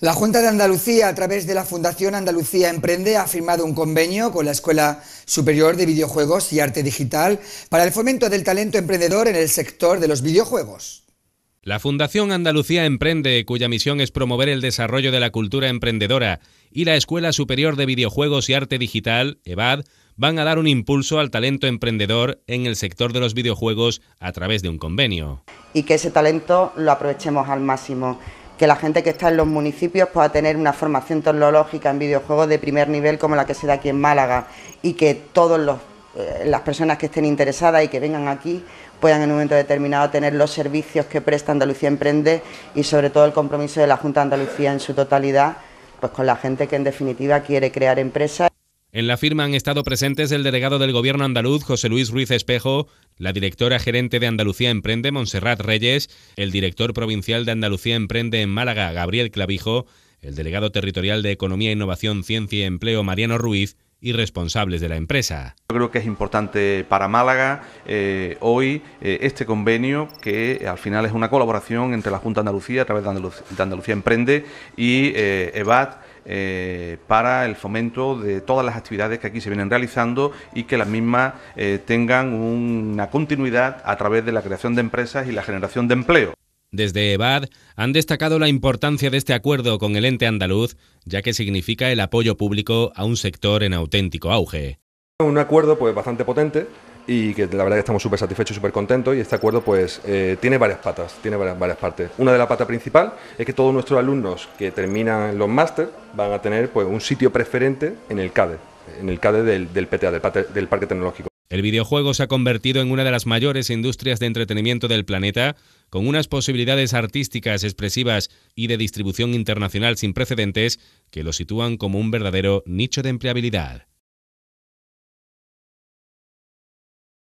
La Junta de Andalucía, a través de la Fundación Andalucía Emprende, ha firmado un convenio con la Escuela Superior de Videojuegos y Arte Digital para el fomento del talento emprendedor en el sector de los videojuegos. La Fundación Andalucía Emprende, cuya misión es promover el desarrollo de la cultura emprendedora, y la Escuela Superior de Videojuegos y Arte Digital, EVAD, van a dar un impulso al talento emprendedor en el sector de los videojuegos a través de un convenio. Y que ese talento lo aprovechemos al máximo que la gente que está en los municipios pueda tener una formación tecnológica en videojuegos de primer nivel como la que se da aquí en Málaga y que todas eh, las personas que estén interesadas y que vengan aquí puedan en un momento determinado tener los servicios que presta Andalucía Emprende y sobre todo el compromiso de la Junta de Andalucía en su totalidad pues con la gente que en definitiva quiere crear empresas. En la firma han estado presentes el delegado del Gobierno andaluz, José Luis Ruiz Espejo, la directora gerente de Andalucía Emprende, Montserrat Reyes, el director provincial de Andalucía Emprende en Málaga, Gabriel Clavijo, el delegado territorial de Economía, Innovación, Ciencia y Empleo, Mariano Ruiz, y responsables de la empresa. Yo creo que es importante para Málaga eh, hoy eh, este convenio que al final es una colaboración entre la Junta de Andalucía a través de, Andalucía Emprende y eh, eh, para el fomento de todas las actividades que aquí se vienen realizando y que las mismas eh, tengan una continuidad a través de la creación de empresas y la generación de empleo. Desde EBAD han destacado la importancia de este acuerdo con el ente andaluz, ya que significa el apoyo público a un sector en auténtico auge. Un acuerdo pues bastante potente y que la verdad que estamos súper satisfechos, y súper contentos y este acuerdo pues eh, tiene varias patas, tiene varias, partes. Una de las patas principal es que todos nuestros alumnos que terminan los máster van a tener pues un sitio preferente en el CADE, en el CADE del, PTA, e, del Parque Tecnológico. El videojuego se ha convertido en una de las mayores industrias de entretenimiento del planeta, con unas posibilidades artísticas expresivas y de distribución internacional sin precedentes que lo sitúan como un verdadero nicho de empleabilidad.